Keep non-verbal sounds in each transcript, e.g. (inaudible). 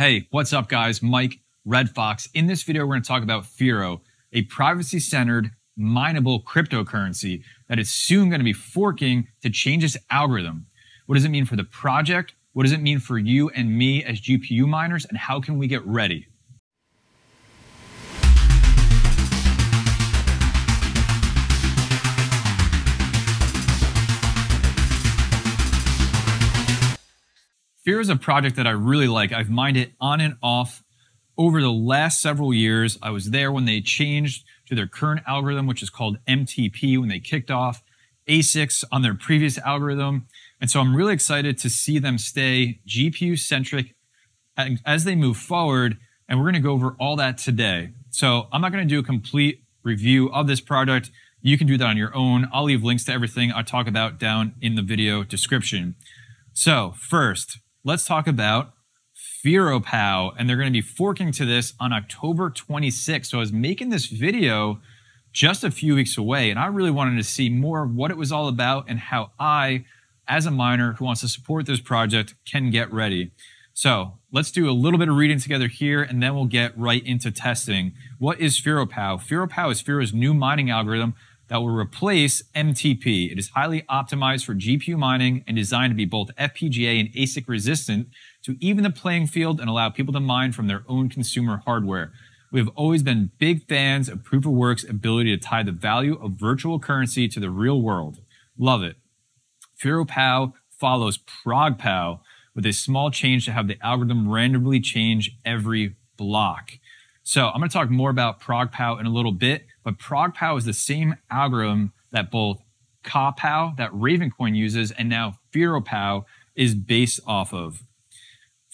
Hey, what's up guys? Mike, Red Fox. In this video, we're gonna talk about Firo, a privacy-centered mineable cryptocurrency that is soon gonna be forking to change its algorithm. What does it mean for the project? What does it mean for you and me as GPU miners? And how can we get ready? Here is a project that I really like. I've mined it on and off over the last several years. I was there when they changed to their current algorithm, which is called MTP, when they kicked off ASICs on their previous algorithm. And so I'm really excited to see them stay GPU centric as they move forward. And we're going to go over all that today. So I'm not going to do a complete review of this product. You can do that on your own. I'll leave links to everything I talk about down in the video description. So first, let's talk about Firopow, And they're going to be forking to this on October 26th. So I was making this video just a few weeks away, and I really wanted to see more of what it was all about and how I, as a miner who wants to support this project, can get ready. So let's do a little bit of reading together here, and then we'll get right into testing. What is Firopow? Firopow is Firo's new mining algorithm that will replace MTP. It is highly optimized for GPU mining and designed to be both FPGA and ASIC resistant to even the playing field and allow people to mine from their own consumer hardware. We have always been big fans of Proof of Work's ability to tie the value of virtual currency to the real world. Love it. FuroPow follows ProgPow with a small change to have the algorithm randomly change every block. So I'm going to talk more about ProgPow in a little bit. But ProgPow is the same algorithm that both Kapow, that Ravencoin uses, and now FiroPow is based off of.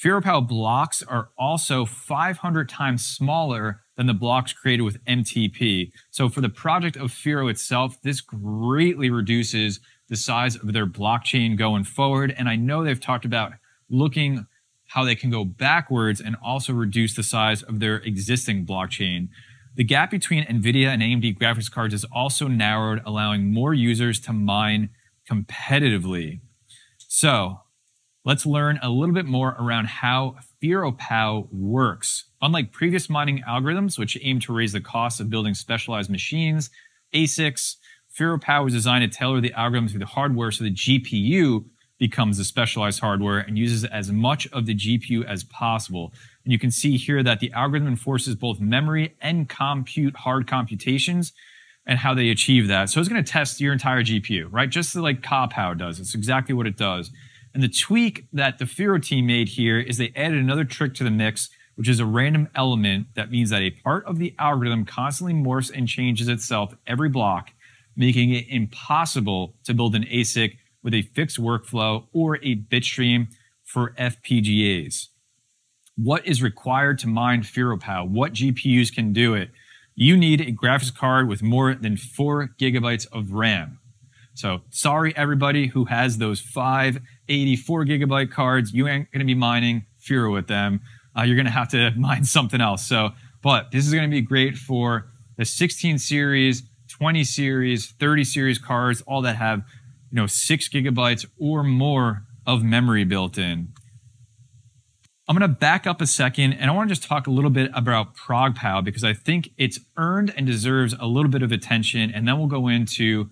FiroPow blocks are also 500 times smaller than the blocks created with MTP. So for the project of Firo itself, this greatly reduces the size of their blockchain going forward. And I know they've talked about looking how they can go backwards and also reduce the size of their existing blockchain. The gap between NVIDIA and AMD graphics cards is also narrowed, allowing more users to mine competitively. So let's learn a little bit more around how FearoPow works. Unlike previous mining algorithms, which aim to raise the cost of building specialized machines, ASICs, FearoPow was designed to tailor the algorithm to the hardware so the GPU becomes the specialized hardware and uses as much of the GPU as possible. And you can see here that the algorithm enforces both memory and compute hard computations and how they achieve that. So it's going to test your entire GPU, right? Just like CopHow does. It's exactly what it does. And the tweak that the Firo team made here is they added another trick to the mix, which is a random element that means that a part of the algorithm constantly morphs and changes itself every block, making it impossible to build an ASIC with a fixed workflow or a bitstream for FPGAs what is required to mine FeroPow, what GPUs can do it, you need a graphics card with more than four gigabytes of RAM. So sorry, everybody who has those 584 gigabyte cards, you ain't going to be mining Firo with them. Uh, you're going to have to (laughs) mine something else. So, but this is going to be great for the 16 series, 20 series, 30 series cards, all that have, you know, six gigabytes or more of memory built in. I'm going to back up a second and I want to just talk a little bit about ProgPow because I think it's earned and deserves a little bit of attention. And then we'll go into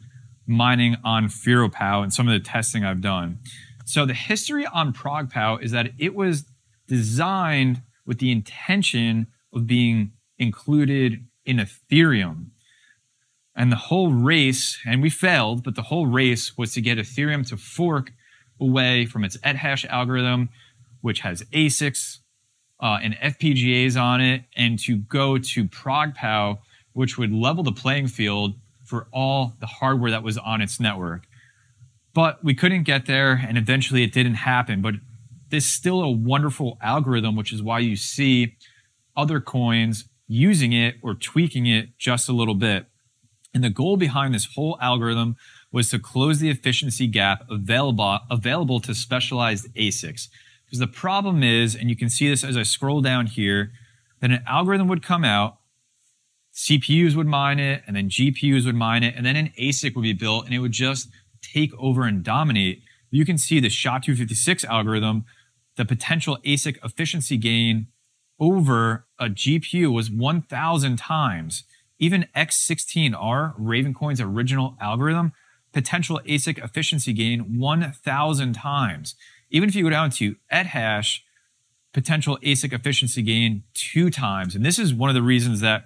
mining on FiroPow and some of the testing I've done. So the history on ProgPow is that it was designed with the intention of being included in Ethereum. And the whole race, and we failed, but the whole race was to get Ethereum to fork away from its EdHash algorithm which has ASICs uh, and FPGAs on it, and to go to ProgPow, which would level the playing field for all the hardware that was on its network. But we couldn't get there, and eventually it didn't happen. But this is still a wonderful algorithm, which is why you see other coins using it or tweaking it just a little bit. And the goal behind this whole algorithm was to close the efficiency gap available, available to specialized ASICs. Because the problem is, and you can see this as I scroll down here, that an algorithm would come out, CPUs would mine it, and then GPUs would mine it, and then an ASIC would be built, and it would just take over and dominate. You can see the SHA-256 algorithm, the potential ASIC efficiency gain over a GPU was 1,000 times. Even X16R, Ravencoin's original algorithm, potential ASIC efficiency gain 1,000 times even if you go down to at hash, potential ASIC efficiency gain two times. And this is one of the reasons that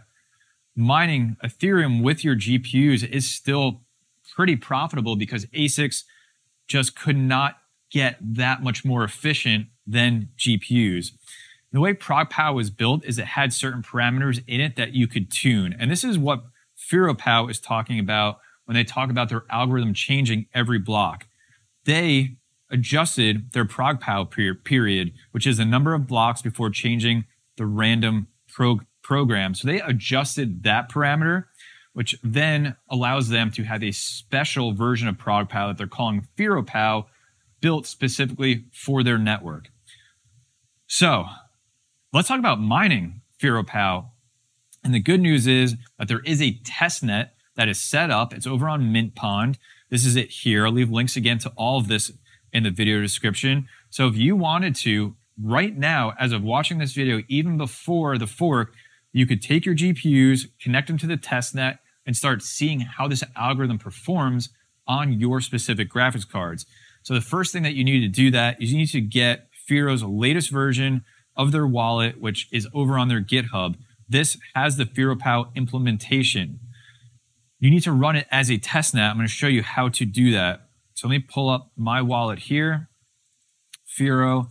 mining Ethereum with your GPUs is still pretty profitable because ASICs just could not get that much more efficient than GPUs. The way ProgPow was built is it had certain parameters in it that you could tune. And this is what FiroPow is talking about when they talk about their algorithm changing every block. They adjusted their prog pile period, which is a number of blocks before changing the random prog program. So they adjusted that parameter, which then allows them to have a special version of ProgPow that they're calling Firopow, built specifically for their network. So let's talk about mining Firopow. And the good news is that there is a test net that is set up. It's over on Mint Pond. This is it here. I'll leave links again to all of this in the video description. So if you wanted to, right now, as of watching this video, even before the fork, you could take your GPUs, connect them to the test net, and start seeing how this algorithm performs on your specific graphics cards. So the first thing that you need to do that is you need to get Firo's latest version of their wallet, which is over on their GitHub. This has the FiroPow implementation. You need to run it as a testnet. I'm going to show you how to do that. So let me pull up my wallet here, Firo,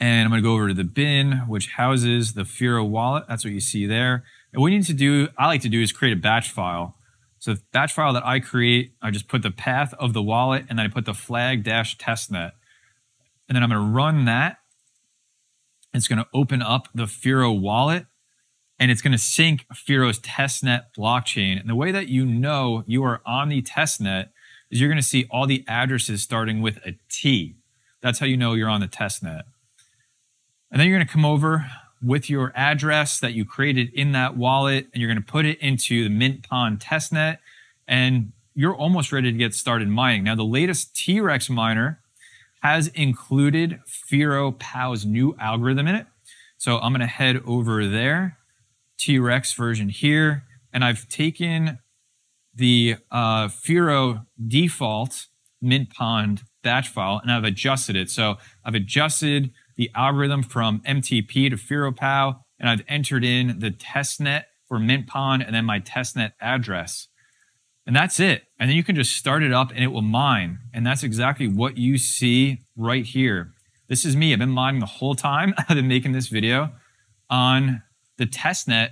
and I'm going to go over to the bin, which houses the Firo wallet. That's what you see there. And what you need to do, I like to do, is create a batch file. So the batch file that I create, I just put the path of the wallet and then I put the flag dash testnet. And then I'm going to run that. It's going to open up the Firo wallet and it's going to sync Firo's testnet blockchain. And the way that you know you are on the testnet is you're going to see all the addresses starting with a T. That's how you know you're on the test net. And then you're going to come over with your address that you created in that wallet and you're going to put it into the Mint Pond testnet and you're almost ready to get started mining. Now, the latest T-Rex miner has included Firo Pow's new algorithm in it. So I'm going to head over there, T-Rex version here, and I've taken the uh, Firo default mintpond batch file, and I've adjusted it. So I've adjusted the algorithm from MTP to FiroPow, and I've entered in the testnet for mintpond and then my testnet address. And that's it. And then you can just start it up and it will mine. And that's exactly what you see right here. This is me. I've been mining the whole time. (laughs) I've been making this video on the testnet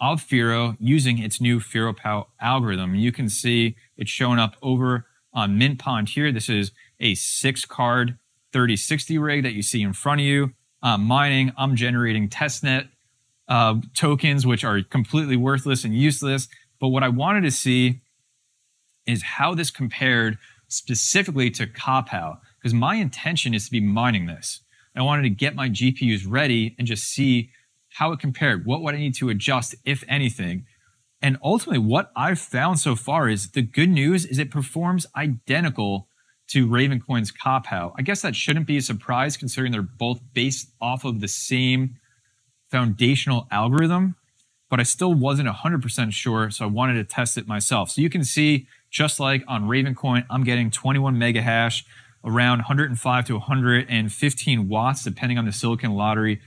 of Firo using its new FiroPow algorithm. You can see it's showing up over on Mint Pond here. This is a six card 3060 rig that you see in front of you. I'm mining, I'm generating testnet uh, tokens, which are completely worthless and useless. But what I wanted to see is how this compared specifically to Kapow, because my intention is to be mining this. I wanted to get my GPUs ready and just see how it compared, what would I need to adjust, if anything. And ultimately, what I've found so far is the good news is it performs identical to Ravencoin's Cophow. I guess that shouldn't be a surprise considering they're both based off of the same foundational algorithm, but I still wasn't 100% sure, so I wanted to test it myself. So you can see, just like on Ravencoin, I'm getting 21 mega hash, around 105 to 115 watts, depending on the silicon lottery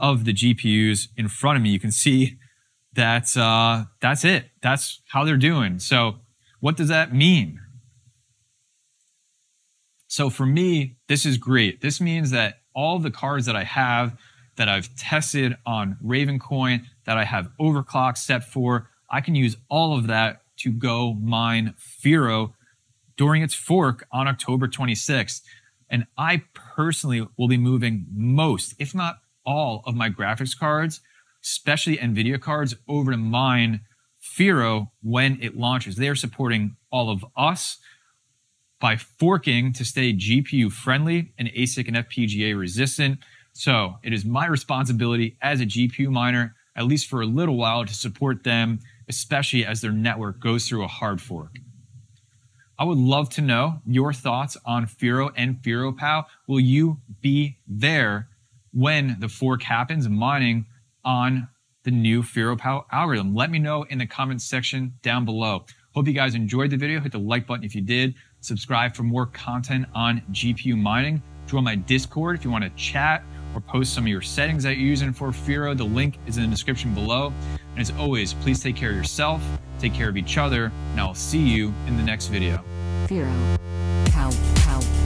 of the GPUs in front of me, you can see that uh, that's it. That's how they're doing. So, what does that mean? So, for me, this is great. This means that all the cards that I have that I've tested on Ravencoin, that I have overclock set for, I can use all of that to go mine Firo during its fork on October 26th. And I personally will be moving most, if not all of my graphics cards, especially NVIDIA cards, over to mine Firo when it launches. They are supporting all of us by forking to stay GPU friendly and ASIC and FPGA resistant. So it is my responsibility as a GPU miner, at least for a little while, to support them, especially as their network goes through a hard fork. I would love to know your thoughts on Firo and FiroPow. Will you be there when the fork happens mining on the new Firopow algorithm. Let me know in the comments section down below. Hope you guys enjoyed the video. Hit the like button if you did. Subscribe for more content on GPU mining. Join my Discord if you want to chat or post some of your settings that you're using for Firo. The link is in the description below. And as always, please take care of yourself, take care of each other, and I'll see you in the next video. How, how.